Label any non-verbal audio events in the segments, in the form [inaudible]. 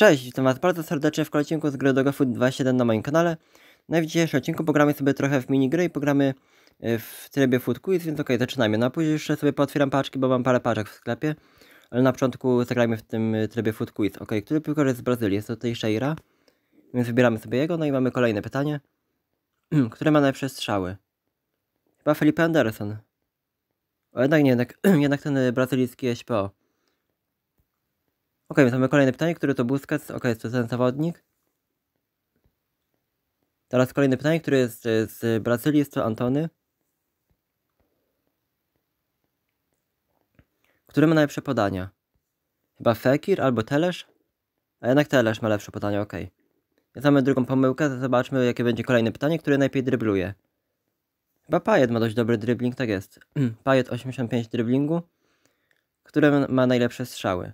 Cześć, witam was bardzo serdecznie w odcinku z gry Dogafood 27 na moim kanale. Na no dzisiejszym odcinku pogramy sobie trochę w minigry i pogramy e, w trybie food quiz, więc okej, okay, zaczynajmy. No a później jeszcze sobie pootwieram paczki, bo mam parę paczek w sklepie. Ale na początku zagrajmy w tym e, trybie food quiz. Ok, który piłkarz jest z Brazylii? Jest to tutaj Sheira. Więc wybieramy sobie jego, no i mamy kolejne pytanie. [clears throat] Które ma najlepsze strzały? Chyba Felipe Anderson. O, jednak nie, jednak, [clears throat] jednak ten e, brazylijski SPO. Ok, więc mamy kolejne pytanie, który to Busquets? Ok, jest to ten zawodnik. Teraz kolejne pytanie, które jest z Brazylii, jest to Antony. Który ma najlepsze podania? Chyba Fekir albo Telesz? A jednak Telesz ma lepsze podanie, ok. Więc mamy drugą pomyłkę, zobaczmy jakie będzie kolejne pytanie, które najlepiej drybluje. Chyba Pajet ma dość dobry dribbling, tak jest. [clears throat] Pajet 85 driblingu, które ma najlepsze strzały.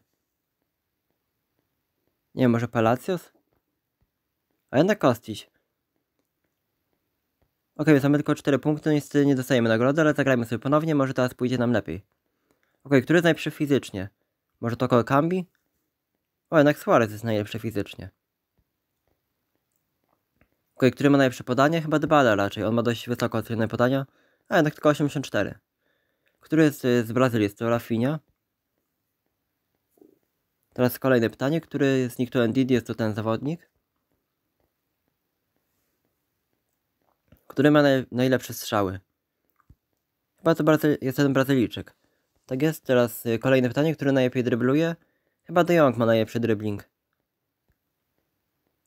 Nie wiem, może Palacios? A jednak Kostiś. Ok, więc mamy tylko 4 punkty, no niestety nie dostajemy nagrody, ale zagrajmy sobie ponownie, może teraz pójdzie nam lepiej. Ok, który jest najlepszy fizycznie? Może to Kambi? O, jednak Suarez jest najlepszy fizycznie. Ok, który ma najlepsze podanie? Chyba Dybala raczej, on ma dość wysoko ocenę podania, a jednak tylko 84. Który jest y, z Brazylii? Jest to Rafinha? Teraz kolejne pytanie, który z nich to Ndidi, jest to ten zawodnik? Który ma naj, najlepsze strzały? Chyba to Brazyl, jest ten Brazylijczyk. Tak jest, teraz y, kolejne pytanie, który najlepiej drybluje? Chyba De Jong ma najlepszy dribbling.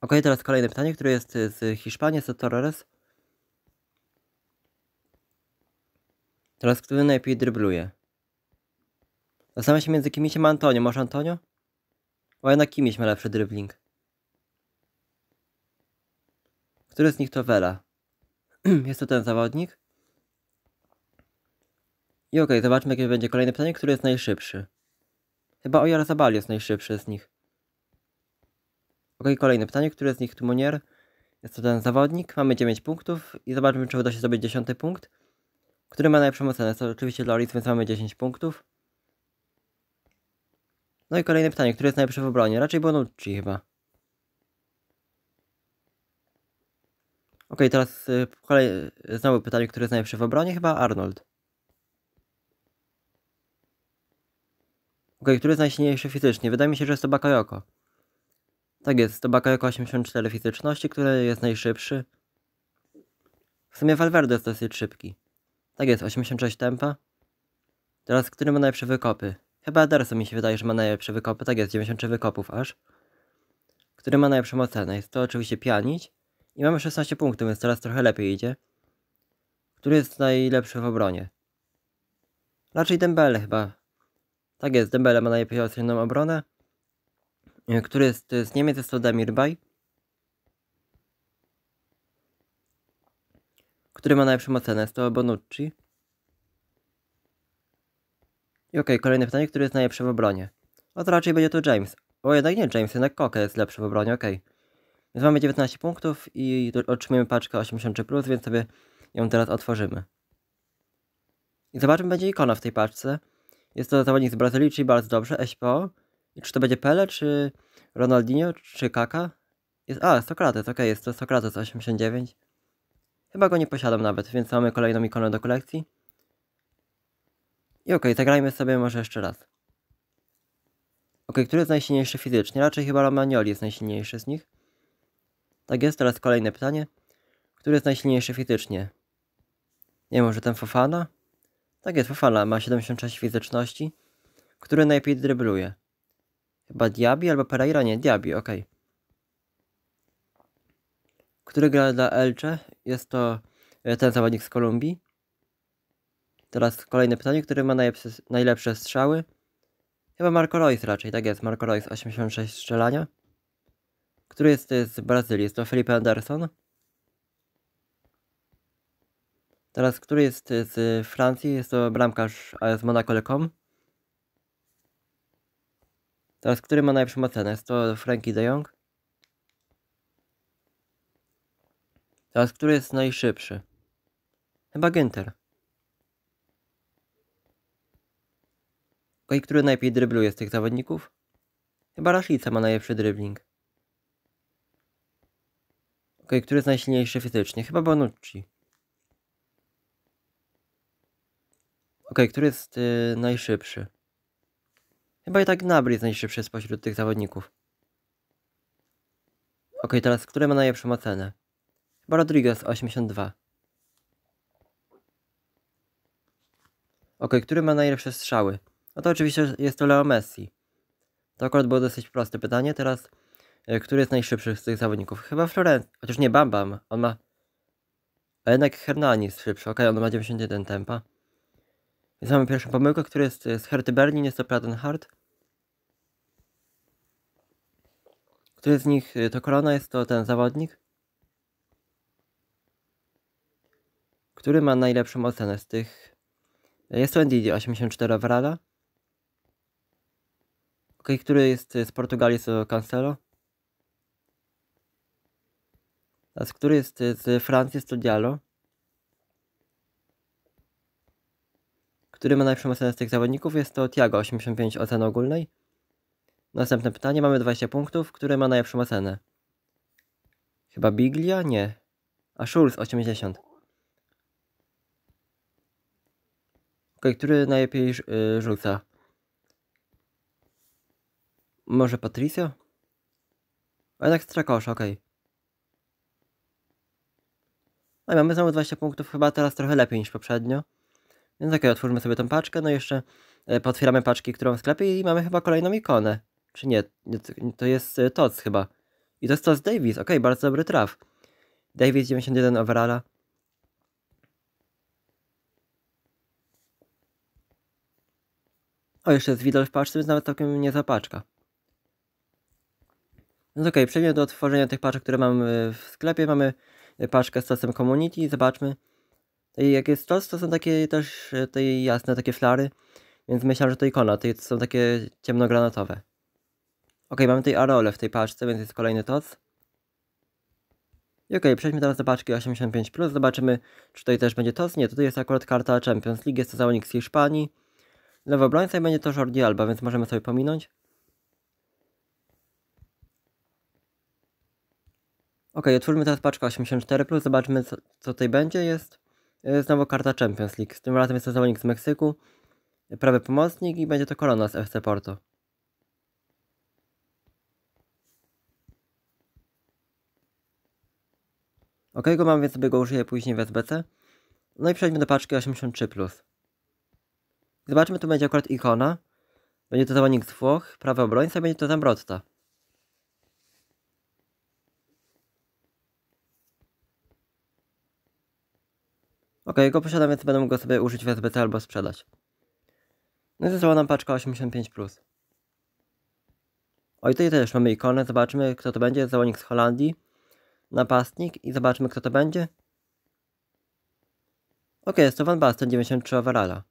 Ok, teraz kolejne pytanie, które jest y, z Hiszpanii, jest to Torres. Teraz który najlepiej drybluje? Zastanawiam się między kimś a Antonio. Masz Antonio? Bo jednak kim mieliśmy lepszy dribbling? Który z nich to Vela? [clears throat] jest to ten zawodnik? I okej, okay, zobaczmy jakie będzie kolejne pytanie, który jest najszybszy. Chyba Ojar Zabali jest najszybszy z nich. Okej, okay, kolejne pytanie, który z nich Tumonier? Jest to ten zawodnik, mamy 9 punktów i zobaczmy czy uda się zdobyć 10 punkt. Który ma najlepszą ocenę, to oczywiście dla Olis, więc mamy 10 punktów. No i kolejne pytanie, który jest najlepszy w obronie? Raczej Bonucci chyba. Ok, teraz y, kolej... znowu pytanie, który jest najlepszy w obronie? Chyba Arnold. Ok, który jest najsilniejszy fizycznie? Wydaje mi się, że jest to Bakayoko. Tak jest, to Bakayoko 84 fizyczności, który jest najszybszy. W sumie Valverde jest dosyć szybki. Tak jest, 86 tempa. Teraz, który ma najlepsze wykopy? Chyba Darso mi się wydaje, że ma najlepsze wykopy. Tak jest, 93 wykopów aż. Który ma najlepszą ocenę. Jest to oczywiście Pianić. I mamy 16 punktów, więc teraz trochę lepiej idzie. Który jest najlepszy w obronie? Raczej Dembele chyba. Tak jest, Dembele ma najlepiej ocenioną obronę. E, który jest z Niemiec, jest to Demir Bay. Który ma najlepszą ocenę, jest to Bonucci. I okej, okay, kolejne pytanie, który jest najlepszy w obronie? No to raczej będzie to James. O, jednak nie James, jednak Koke jest lepszy w obronie, okej. Okay. Więc mamy 19 punktów i otrzymujemy paczkę 83+, plus, więc sobie ją teraz otworzymy. I zobaczmy, będzie ikona w tej paczce. Jest to zawodnik z Brazylii, czyli bardzo dobrze, SPO. I czy to będzie Pele, czy Ronaldinho, czy Kaka? Jest, a, Sokrates, ok, jest to Sokrates 89. Chyba go nie posiadam nawet, więc mamy kolejną ikonę do kolekcji. I okej, okay, zagrajmy sobie może jeszcze raz. Okej, okay, który jest najsilniejszy fizycznie? Raczej chyba Romagnoli jest najsilniejszy z nich. Tak jest, teraz kolejne pytanie. Który jest najsilniejszy fizycznie? Nie może ten Fofana? Tak jest, Fofana ma 76 fizyczności. Który najpierw drybluje? Chyba Diabi, albo Pereira? Nie, Diabi. ok. Który gra dla Elche? Jest to e, ten zawodnik z Kolumbii. Teraz kolejne pytanie, który ma najlepsze, najlepsze strzały? Chyba Marco Royce raczej, tak jest, Marco Royce, 86 strzelania. Który jest z Brazylii? Jest to Felipe Anderson? Teraz, który jest z Francji? Jest to bramkarz z Monaco Lecom. Teraz, który ma najlepszą ocenę? Jest to Frankie de Jong. Teraz, który jest najszybszy? Chyba Günther. I który najlepiej drybluje z tych zawodników? Chyba Rashica ma najlepszy dribbling. Ok, który jest najsilniejszy fizycznie? Chyba Bonucci. Ok, który jest y, najszybszy? Chyba i tak Gnabry jest najszybszy spośród tych zawodników. Ok, teraz który ma najlepszą ocenę? Chyba Rodriguez 82. Ok, który ma najlepsze strzały? No to oczywiście jest to Leo Messi. To akurat było dosyć proste pytanie. Teraz, e, który jest najszybszy z tych zawodników? Chyba Florent. Chociaż nie Bambam. On ma... A jednak Hernani jest szybszy. Okej, okay, on ma 91 tempa. Więc mamy pierwszą pomyłkę, który jest e, z Herty Berlin. Jest to Plattenhardt. Który z nich e, to Korona? Jest to ten zawodnik? Który ma najlepszą ocenę z tych... Jest to NDD 84 wrada? Okej, okay, który jest y, z Portugalii, jest to Cancelo. A z który jest y, z Francji, jest to Diallo. Który ma najlepszą ocenę z tych zawodników, jest to Tiago, 85 oceny ogólnej. Następne pytanie, mamy 20 punktów, który ma najlepszą ocenę? Chyba Biglia? Nie. A Schulz, 80. Ok, który najlepiej y, rzuca? Może Patricio, A jednak Strakosz, okej. Okay. No i mamy znowu 20 punktów, chyba teraz trochę lepiej niż poprzednio. Więc okej, okay, otwórzmy sobie tą paczkę, no i jeszcze e, potwieramy paczki, którą w sklepie i mamy chyba kolejną ikonę. Czy nie? To jest e, Toc chyba. I to jest Toc Davis, okej, okay, bardzo dobry traf. Davis 91 overalla. O, jeszcze jest Widol w paczce, więc nawet całkiem niezła paczka. No okej, ok, przejdźmy do tworzenia tych paczek, które mamy e, w sklepie. Mamy e, paczkę z czasem community, zobaczmy. I e, jak jest tos, to są takie też te jasne, takie flary. Więc myślałem, że to ikona, to są takie ciemnogranatowe. Ok, mamy tutaj arole w tej paczce, więc jest kolejny tos. I ok, przejdźmy teraz do paczki 85+, zobaczymy, czy tutaj też będzie tos. Nie, tutaj jest akurat karta Champions League, jest to załonik z Hiszpanii. Lewo obrońca i będzie to Jordi Alba, więc możemy sobie pominąć. Ok, otwórzmy teraz paczkę 84, plus, zobaczmy co, co tutaj będzie. Jest e, znowu karta Champions League. Z tym razem jest to zawodnik z Meksyku, prawy pomocnik i będzie to Korona z FC Porto. Ok, go mam, więc sobie go użyję później w SBC. No i przejdźmy do paczki 83. Plus. Zobaczmy, tu będzie akurat ikona. Będzie to zawodnik z Włoch, prawy obrońca, będzie to Zambrotta. Ok, go posiadam, więc będę mógł go sobie użyć w SBC albo sprzedać. No i została nam paczka 85+. O i tutaj też mamy ikonę, zobaczmy kto to będzie, załonik z Holandii. Napastnik i zobaczmy kto to będzie. Ok, jest to Van Basten 93 overalla.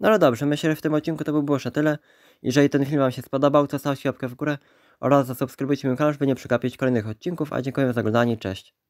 No ale dobrze, myślę, że w tym odcinku to by było już na tyle. Jeżeli ten film Wam się spodobał, to zostawcie łapkę w górę oraz zasubskrybujcie mój kanał, żeby nie przegapić kolejnych odcinków, a dziękuję za oglądanie, cześć!